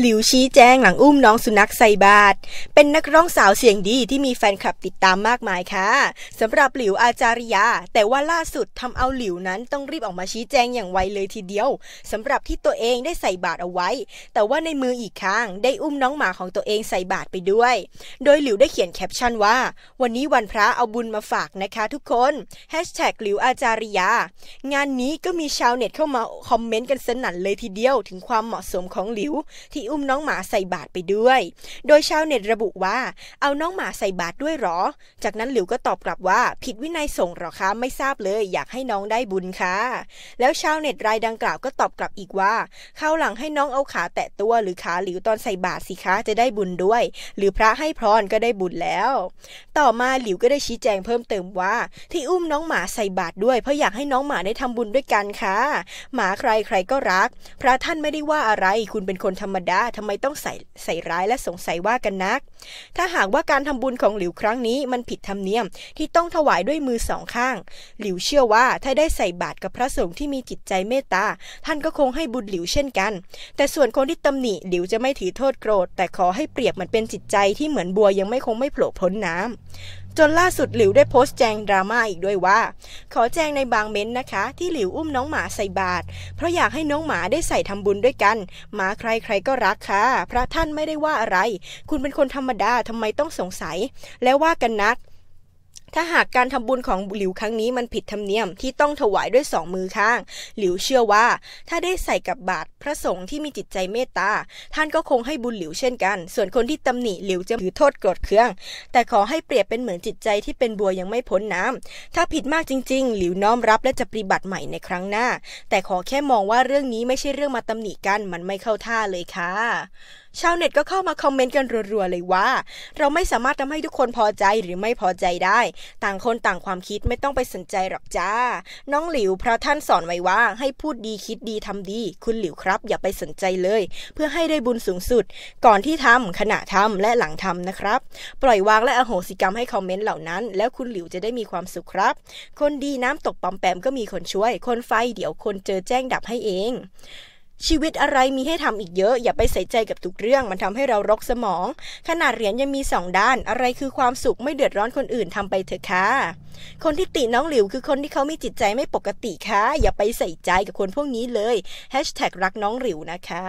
หลิวชี้แจงหลังอุ้มน้องสุนัขไซบาท เป็นนักร้องสาวเสียงดีที่มีแฟนคลับติดตามมากมายค่ะ สำหรับหลิวอาจาริยา แต่ว่าล่าสุดทำเอาหลิวนั้นต้องรีบออกมาชี้แจงอย่างไวเลยทีเดียว สำหรับที่ตัวเองได้ใส่บาทเอาไว้ แต่ว่าในมืออีกข้างได้อุ้มน้องหมาของตัวเองใส่บาทไปด้วย โดยหลิวได้เขียนแคปชั่นว่า วันนี้วันพระเอาบุญมาฝากนะคะทุกคนฮชแท็กหลิวอาจาริยา งานนี้ก็มีชาวเน็ตเข้ามาคอมเมนต์กันสนั่นเลยทีเดียวถึงความเหมาะสมของหลิวที่อุ้มน้องหมาใส่บาตรไปด้วย โดยชาวเน็ตระบุว่า เอาน้องหมาใส่บาตรด้วยหรอ จากนั้นหลิวก็ตอบกลับว่า ผิดวินัยส่งหรอคะไม่ทราบเลย อยากให้น้องได้บุญค่ะ แล้วชาวเน็ตรายดังกล่าวก็ตอบกลับอีกว่าเข้าหลังให้น้องเอาขาแตะตัวหรือขาหลิวตอนใส่บาตรสิคะจะได้บุญด้วย หรือพระให้พรก็ได้บุญแล้ว ต่อมาหลิวก็ได้ชี้แจงเพิ่มเติมว่า ที่อุ้มน้องหมาใส่บาตรด้วยเพราะอยากให้น้องหมาได้ทำบุญด้วยกันค่ะหมาใครใครก็รัก พระท่านไม่ได้ว่าอะไรคุณเป็นคนธรรมดาะทำไมต้องใส่ใส่ร้ายและสงสัยว่ากันนัก ถ้าหากว่าการทำบุญของหลิวครั้งนี้มันผิดธรรมเนียม ที่ต้องถวายด้วยมือสองข้าง หลิวเชื่อว่าถ้าได้ใส่บาตรกับพระสงฆ์ที่มีจิตใจเมตตา ท่านก็คงให้บุญหลิวเช่นกัน แต่ส่วนคนที่ตำหนิหลิวจะไม่ถือโทษโกรธ แต่ขอให้เปรียบมันเป็นจิตใจที่เหมือนบัวยังไม่คงไม่โผล่พ้นน้ำจนล่าสุดหลิวได้โพสต์แจงดราม่าอีกด้วยว่า ขอแจงในบางเม้นนะคะ ที่หลิวอุ้มน้องหมาใส่บาตรเพราะอยากให้น้องหมาได้ใส่ทำบุญด้วยกัน หมาใครใครก็รักค่ะ พระท่านไม่ได้ว่าอะไร คุณเป็นคนธรรมดาทำไมต้องสงสัย แล้วว่ากันนักถ้าหากการทำบุญของหลิวครั้งนี้มันผิดธรรมเนียมที่ต้องถวายด้วยสองมือข้างหลิวเชื่อว่า ถ้าได้ใส่กับบาทพระสงฆ์ที่มีจิตใจเมตตา ท่านก็คงให้บุญหลิวเช่นกัน ส่วนคนที่ตำหนิหลิวจะถือโทษโกรธเคือง แต่ขอให้เปรียบเป็นเหมือนจิตใจที่เป็นบัวยังไม่พ้นน้ำถ้าผิดมากจริง ๆหลิวน้อมรับและจะปฏิบัติใหม่ในครั้งหน้า แต่ขอแค่มองว่าเรื่องนี้ไม่ใช่เรื่องมาตำหนิกันมันไม่เข้าท่าเลยค่ะชาวเน็ตก็เข้ามาคอมเมนต์กันรัวๆเลยว่า เราไม่สามารถทำให้ทุกคนพอใจหรือไม่พอใจได้ต่างคนต่างความคิดไม่ต้องไปสนใจหรอกจ้า น้องหลิวพระท่านสอนไว้ว่าให้พูดดีคิดดีทำดี คุณหลิวครับอย่าไปสนใจเลย เพื่อให้ได้บุญสูงสุด ก่อนที่ทำขณะทำและหลังทำนะครับ ปล่อยวางและอโหสิกรรมให้คอมเมนต์เหล่านั้น แล้วคุณหลิวจะได้มีความสุขครับ คนดีน้ำตกปอมแปมก็มีคนช่วย คนไฟเดี๋ยวคนเจอแจ้งดับให้เองชีวิตอะไรมีให้ทำอีกเยอะ อย่าไปใส่ใจกับทุกเรื่องมันทำให้เรารกสมอง ขนาดเหรียญยังมีสองด้านอะไรคือความสุขไม่เดือดร้อนคนอื่นทำไปเถอะค่ะ คนที่ติน้องหลิวคือคนที่เขามีจิตใจไม่ปกติค่ะ อย่าไปใส่ใจกับคนพวกนี้เลยรักน้องหลิวนะคะ